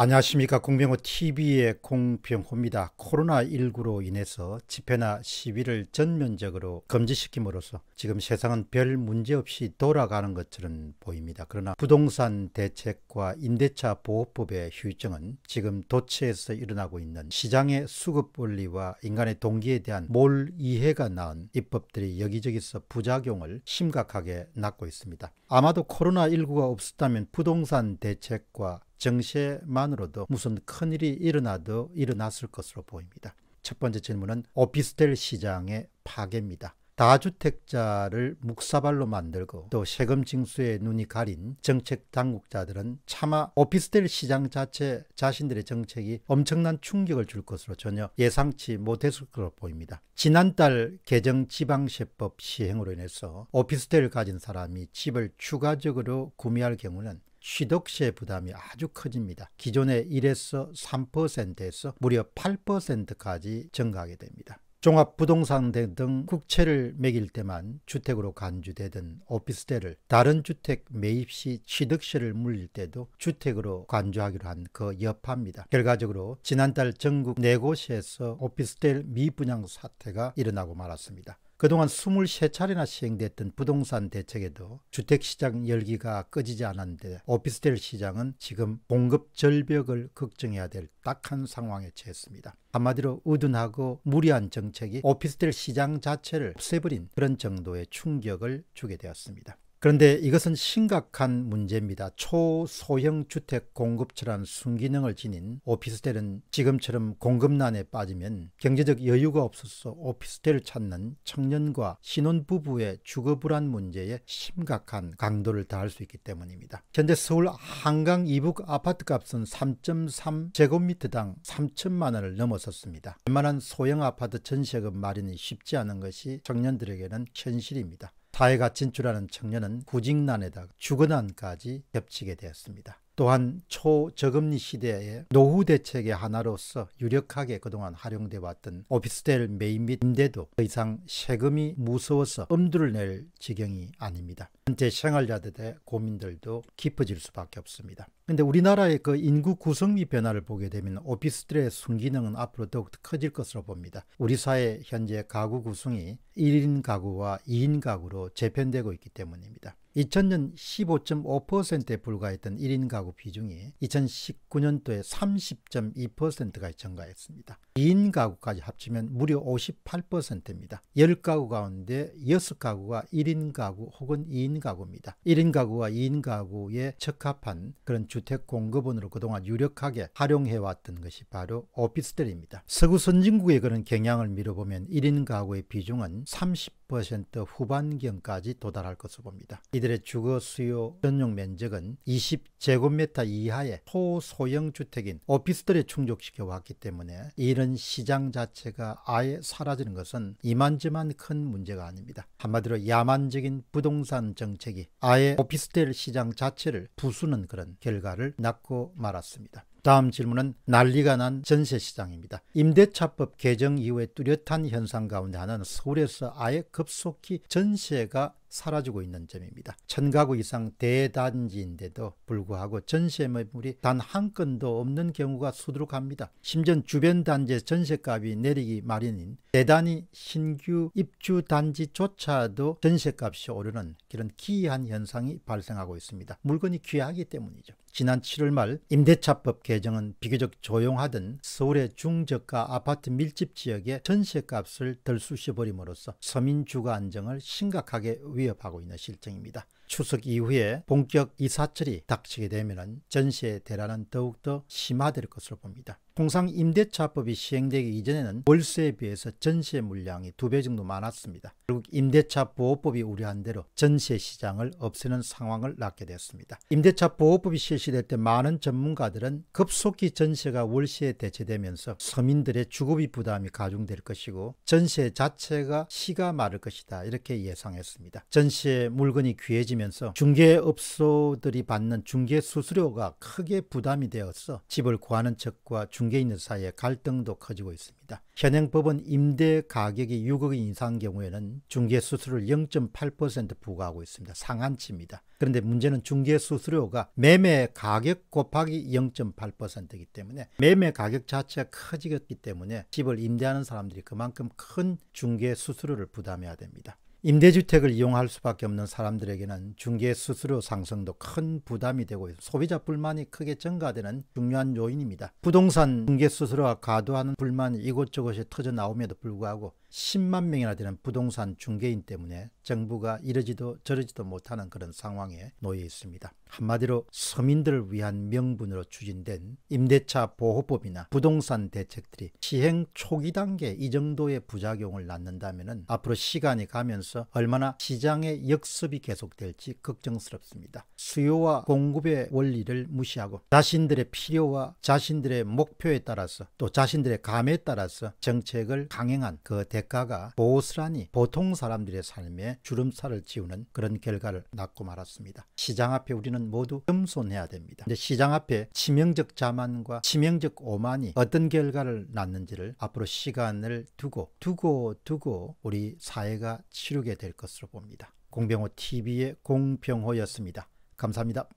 안녕하십니까 공병호 TV의 공병호입니다. 코로나19로 인해서 집회나 시위를 전면적으로 금지시킴으로써 지금 세상은 별 문제 없이 돌아가는 것처럼 보입니다. 그러나 부동산 대책과 임대차 보호법의 휴정은 지금 도처에서 일어나고 있는 시장의 수급 원리와 인간의 동기에 대한 몰 이해가 낳은 입법들이 여기저기서 부작용을 심각하게 낳고 있습니다. 아마도 코로나19가 없었다면 부동산 대책과 정세만으로도 무슨 큰일이 일어나도 일어났을 것으로 보입니다. 첫 번째 질문은 오피스텔 시장의 파괴입니다. 다주택자를 묵사발로 만들고 또 세금 징수에 눈이 가린 정책 당국자들은 차마 오피스텔 시장 자체 자신들의 정책이 엄청난 충격을 줄 것으로 전혀 예상치 못했을 것으로 보입니다. 지난달 개정 지방세법 시행으로 인해서 오피스텔을 가진 사람이 집을 추가적으로 구매할 경우는 취득세 부담이 아주 커집니다. 기존의 1에서 3%에서 무려 8%까지 증가하게 됩니다. 종합부동산 등 국채를 매길 때만 주택으로 간주되던 오피스텔을 다른 주택 매입 시 취득세를 물릴 때도 주택으로 간주하기로 한 그 여파입니다. 결과적으로 지난달 전국 4곳에서 오피스텔 미분양 사태가 일어나고 말았습니다. 그동안 23차례나 시행됐던 부동산 대책에도 주택시장 열기가 꺼지지 않았는데 오피스텔 시장은 지금 공급 절벽을 걱정해야 될 딱한 상황에 처했습니다. 한마디로 의둔하고 무리한 정책이 오피스텔 시장 자체를 없애버린 그런 정도의 충격을 주게 되었습니다. 그런데 이것은 심각한 문제입니다. 초소형 주택 공급처란 순기능을 지닌 오피스텔은 지금처럼 공급난에 빠지면 경제적 여유가 없어서 오피스텔을 찾는 청년과 신혼부부의 주거불안 문제에 심각한 강도를 다할 수 있기 때문입니다. 현재 서울 한강 이북 아파트값은 3.3제곱미터당 3천만원을 넘어섰습니다. 웬만한 소형 아파트 전세금 마련이 쉽지 않은 것이 청년들에게는 현실입니다. 사회가 진출하는 청년은 구직난에다 주거난까지 겹치게 되었습니다. 또한 초저금리 시대의 노후 대책의 하나로서 유력하게 그동안 활용돼 왔던 오피스텔 매입 및 임대도 더 이상 세금이 무서워서 엄두를 낼 지경이 아닙니다. 현재 생활자들의 고민들도 깊어질 수밖에 없습니다. 그런데 우리나라의 그 인구 구성 비 변화를 보게 되면 오피스텔의 순기능은 앞으로 더욱 더 커질 것으로 봅니다. 우리 사회 현재 가구 구성이 1인 가구와 2인 가구로 재편되고 있기 때문입니다. 2000년 15.5%에 불과했던 1인 가구 비중이 2019년도에 30.2%까지 증가했습니다. 2인 가구까지 합치면 무려 58%입니다. 10가구 가운데 6가구가 1인 가구 혹은 2인 가구입니다. 1인 가구와 2인 가구에 적합한 그런 주택 공급원으로 그동안 유력하게 활용해왔던 것이 바로 오피스텔입니다. 서구 선진국의 그런 경향을 미뤄보면 1인 가구의 비중은 30 10% 후반경까지 도달할 것으로 봅니다. 이들의 주거 수요 전용 면적은 20제곱미터 이하의 소소형 주택인 오피스텔에 충족시켜 왔기 때문에 이런 시장 자체가 아예 사라지는 것은 이만저만 큰 문제가 아닙니다. 한마디로 야만적인 부동산 정책이 아예 오피스텔 시장 자체를 부수는 그런 결과를 낳고 말았습니다. 다음 질문은 난리가 난 전세시장입니다. 임대차법 개정 이후에 뚜렷한 현상 가운데 하나는 서울에서 아예 급속히 전세가 사라지고 있는 점입니다. 천가구 이상 대단지인데도 불구하고 전세 매물이 단 한 건도 없는 경우가 수두룩합니다. 심지어 주변 단지의 전세값이 내리기 마련인 대단히 신규 입주 단지조차도 전세값이 오르는 그런 기이한 현상이 발생하고 있습니다. 물건이 귀하기 때문이죠. 지난 7월 말 임대차법 개정은 비교적 조용하던 서울의 중저가 아파트 밀집 지역의 전세값을 덜쑤셔버림으로써 서민 주거 안정을 심각하게 위협하고 있는 실정입니다. 추석 이후에 본격 이사철이 닥치게 되면 전세에 대란은 더욱더 심화될 것으로 봅니다. 공상임대차법이 시행되기 이전에는 월세에 비해서 전세 물량이 두 배 정도 많았습니다. 결국 임대차 보호법이 우려한 대로 전세 시장을 없애는 상황을 낳게 되었습니다. 임대차 보호법이 실시될 때 많은 전문가들은 급속히 전세가 월세에 대체되면서 서민들의 주거비 부담이 가중될 것이고 전세 자체가 시가 마를 것이다 이렇게 예상했습니다. 전세 물건이 귀해지면서 중개업소들이 받는 중개 수수료가 크게 부담이 되어서 집을 구하는 척과 중 중개 있는 사이에 갈등도 커지고 있습니다. 현행법은 임대 가격이 6억 이상 경우에는 중개 수수료를 0.8% 부과하고 있습니다. 상한치입니다. 그런데 문제는 중개 수수료가 매매 가격 곱하기 0.8%이기 때문에 매매 가격 자체가 커지기 때문에 집을 임대하는 사람들이 그만큼 큰 중개 수수료를 부담해야 됩니다. 임대주택을 이용할 수밖에 없는 사람들에게는 중개 수수료 상승도 큰 부담이 되고 소비자 불만이 크게 증가되는 중요한 요인입니다. 부동산 중개 수수료와 과도하는 불만이 이곳저곳에 터져 나옴에도 불구하고 10만 명이나 되는 부동산 중개인 때문에 정부가 이러지도 저러지도 못하는 그런 상황에 놓여 있습니다. 한마디로 서민들을 위한 명분으로 추진된 임대차 보호법이나 부동산 대책들이 시행 초기 단계 이 정도의 부작용을 낳는다면 앞으로 시간이 가면서 얼마나 시장의 역습이 계속될지 걱정스럽습니다. 수요와 공급의 원리를 무시하고 자신들의 필요와 자신들의 목표에 따라서 또 자신들의 감에 따라서 정책을 강행한 그 대. 대가가 보스라니 보통 사람들의 삶에 주름살을 지우는 그런 결과를 낳고 말았습니다. 시장 앞에 우리는 모두 겸손해야 됩니다. 근데 시장 앞에 치명적 자만과 치명적 오만이 어떤 결과를 낳는지를 앞으로 시간을 두고 두고 두고 우리 사회가 치르게 될 것으로 봅니다. 공병호 TV의 공병호였습니다. 감사합니다.